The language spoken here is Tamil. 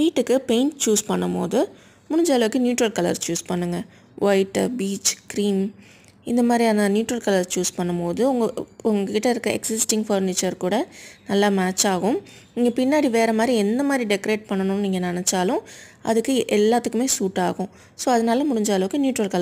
வீட்டுக்கு பெயிண்ட் சூஸ் பண்ணும் போது முடிஞ்ச அளவுக்கு நியூட்ரல் கலர் சூஸ் பண்ணுங்கள் ஒயிட்டு பீச் க்ரீம் இந்த மாதிரியான நியூட்ரல் கலர் சூஸ் பண்ணும்போது உங்கள் உங்ககிட்ட இருக்க எக்ஸிஸ்டிங் ஃபர்னிச்சர் கூட நல்லா மேட்ச் ஆகும் நீங்கள் பின்னாடி வேறு மாதிரி எந்த மாதிரி டெக்கரேட் பண்ணணும்னு நீங்கள் நினச்சாலும் அதுக்கு எல்லாத்துக்குமே சூட் ஆகும் ஸோ அதனால் முடிஞ்ச அளவுக்கு நியூட்ரல் கலர்